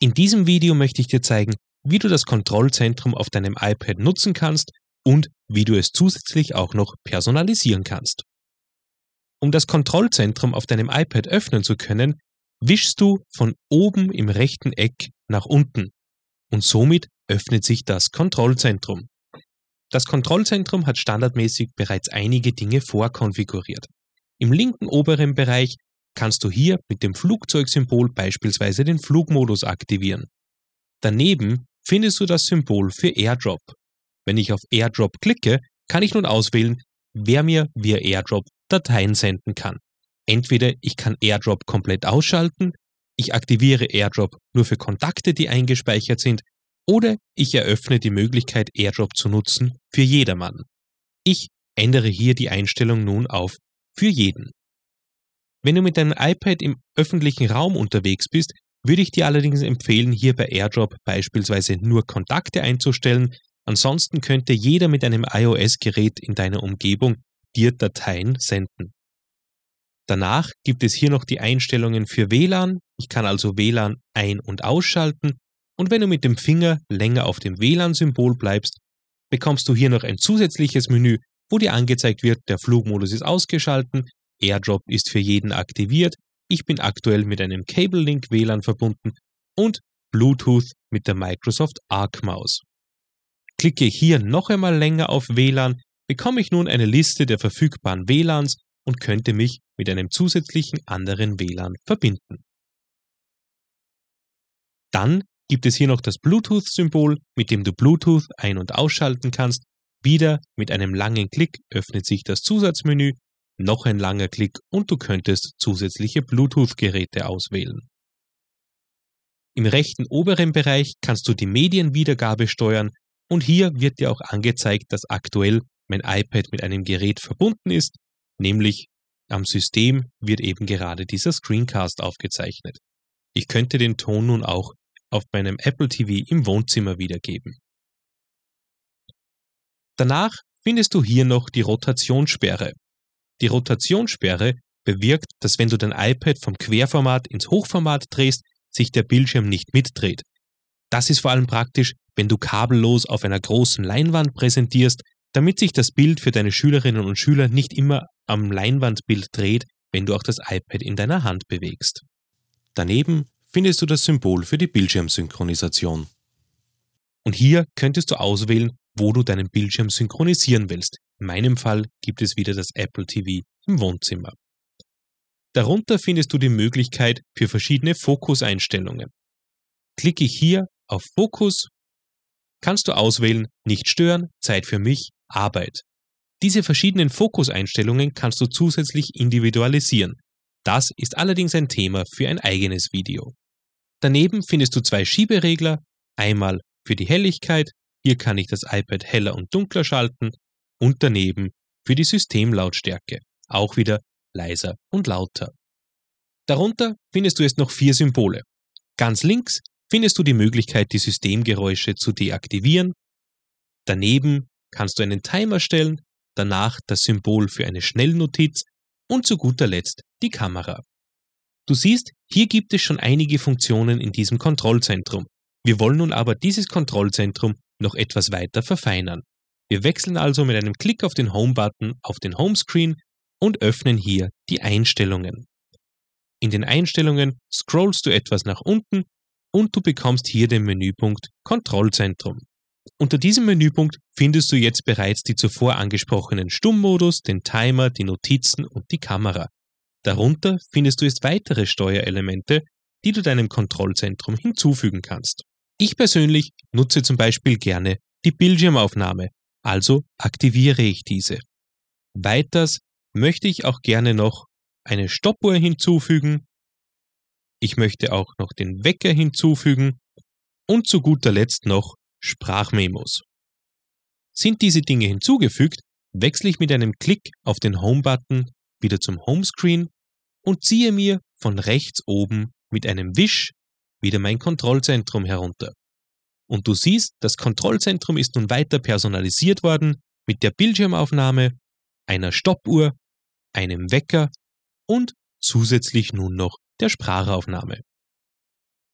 In diesem Video möchte ich dir zeigen, wie du das Kontrollzentrum auf deinem iPad nutzen kannst und wie du es zusätzlich auch noch personalisieren kannst. Um das Kontrollzentrum auf deinem iPad öffnen zu können, wischst du von oben im rechten Eck nach unten und somit öffnet sich das Kontrollzentrum. Das Kontrollzentrum hat standardmäßig bereits einige Dinge vorkonfiguriert. Im linken oberen Bereich kannst du hier mit dem Flugzeugsymbol beispielsweise den Flugmodus aktivieren. Daneben findest du das Symbol für AirDrop. Wenn ich auf AirDrop klicke, kann ich nun auswählen, wer mir via AirDrop Dateien senden kann. Entweder ich kann AirDrop komplett ausschalten, ich aktiviere AirDrop nur für Kontakte, die eingespeichert sind, oder ich eröffne die Möglichkeit, AirDrop zu nutzen für jedermann. Ich ändere hier die Einstellung nun auf für jeden. Wenn du mit deinem iPad im öffentlichen Raum unterwegs bist, würde ich dir allerdings empfehlen, hier bei AirDrop beispielsweise nur Kontakte einzustellen. Ansonsten könnte jeder mit einem iOS-Gerät in deiner Umgebung dir Dateien senden. Danach gibt es hier noch die Einstellungen für WLAN. Ich kann also WLAN ein- und ausschalten. Und wenn du mit dem Finger länger auf dem WLAN-Symbol bleibst, bekommst du hier noch ein zusätzliches Menü, wo dir angezeigt wird, der Flugmodus ist ausgeschalten, AirDrop ist für jeden aktiviert. Ich bin aktuell mit einem Cable Link WLAN verbunden und Bluetooth mit der Microsoft Arc Maus. Klicke hier noch einmal länger auf WLAN, bekomme ich nun eine Liste der verfügbaren WLANs und könnte mich mit einem zusätzlichen anderen WLAN verbinden. Dann gibt es hier noch das Bluetooth-Symbol, mit dem du Bluetooth ein- und ausschalten kannst. Wieder mit einem langen Klick öffnet sich das Zusatzmenü noch ein langer Klick und du könntest zusätzliche Bluetooth-Geräte auswählen. Im rechten oberen Bereich kannst du die Medienwiedergabe steuern und hier wird dir auch angezeigt, dass aktuell mein iPad mit einem Gerät verbunden ist, nämlich am System wird eben gerade dieser Screencast aufgezeichnet. Ich könnte den Ton nun auch auf meinem Apple TV im Wohnzimmer wiedergeben. Danach findest du hier noch die Rotationssperre. Die Rotationssperre bewirkt, dass wenn du dein iPad vom Querformat ins Hochformat drehst, sich der Bildschirm nicht mitdreht. Das ist vor allem praktisch, wenn du kabellos auf einer großen Leinwand präsentierst, damit sich das Bild für deine Schülerinnen und Schüler nicht immer am Leinwandbild dreht, wenn du auch das iPad in deiner Hand bewegst. Daneben findest du das Symbol für die Bildschirmsynchronisation. Und hier könntest du auswählen, wo du deinen Bildschirm synchronisieren willst. In meinem Fall gibt es wieder das Apple TV im Wohnzimmer. Darunter findest du die Möglichkeit für verschiedene Fokuseinstellungen. Klicke hier auf Fokus, kannst du auswählen Nicht stören, Zeit für mich, Arbeit. Diese verschiedenen Fokuseinstellungen kannst du zusätzlich individualisieren. Das ist allerdings ein Thema für ein eigenes Video. Daneben findest du zwei Schieberegler, einmal für die Helligkeit, hier kann ich das iPad heller und dunkler schalten und daneben für die Systemlautstärke, auch wieder leiser und lauter. Darunter findest du jetzt noch vier Symbole. Ganz links findest du die Möglichkeit, die Systemgeräusche zu deaktivieren. Daneben kannst du einen Timer stellen, danach das Symbol für eine Schnellnotiz und zu guter Letzt die Kamera. Du siehst, hier gibt es schon einige Funktionen in diesem Kontrollzentrum. Wir wollen nun aber dieses Kontrollzentrum noch etwas weiter verfeinern. Wir wechseln also mit einem Klick auf den Home-Button auf den Homescreen und öffnen hier die Einstellungen. In den Einstellungen scrollst du etwas nach unten und du bekommst hier den Menüpunkt Kontrollzentrum. Unter diesem Menüpunkt findest du jetzt bereits die zuvor angesprochenen Stummmodus, den Timer, die Notizen und die Kamera. Darunter findest du jetzt weitere Steuerelemente, die du deinem Kontrollzentrum hinzufügen kannst. Ich persönlich nutze zum Beispiel gerne die Bildschirmaufnahme, also aktiviere ich diese. Weiters möchte ich auch gerne noch eine Stoppuhr hinzufügen. Ich möchte auch noch den Wecker hinzufügen und zu guter Letzt noch Sprachmemos. Sind diese Dinge hinzugefügt, wechsle ich mit einem Klick auf den Home-Button wieder zum Homescreen und ziehe mir von rechts oben mit einem Wisch wieder mein Kontrollzentrum herunter. Und du siehst, das Kontrollzentrum ist nun weiter personalisiert worden mit der Bildschirmaufnahme, einer Stoppuhr, einem Wecker und zusätzlich nun noch der Sprachaufnahme.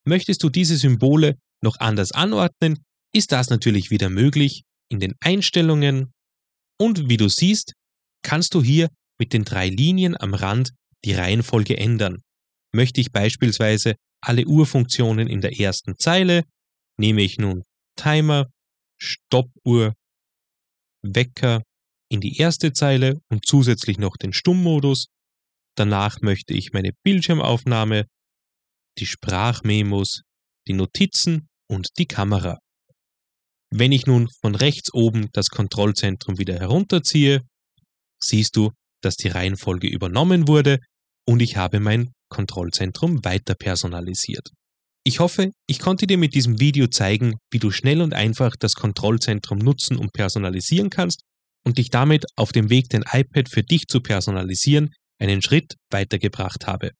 Möchtest du diese Symbole noch anders anordnen, ist das natürlich wieder möglich in den Einstellungen und wie du siehst, kannst du hier mit den drei Linien am Rand die Reihenfolge ändern. Möchte ich beispielsweise alle Uhrfunktionen in der ersten Zeile, nehme ich nun Timer, Stoppuhr, Wecker in die erste Zeile und zusätzlich noch den Stummmodus. Danach möchte ich meine Bildschirmaufnahme, die Sprachmemos, die Notizen und die Kamera. Wenn ich nun von rechts oben das Kontrollzentrum wieder herunterziehe, siehst du, dass die Reihenfolge übernommen wurde und ich habe mein Kontrollzentrum weiter personalisiert. Ich hoffe, ich konnte dir mit diesem Video zeigen, wie du schnell und einfach das Kontrollzentrum nutzen und personalisieren kannst und dich damit auf dem Weg, den iPad für dich zu personalisieren, einen Schritt weitergebracht habe.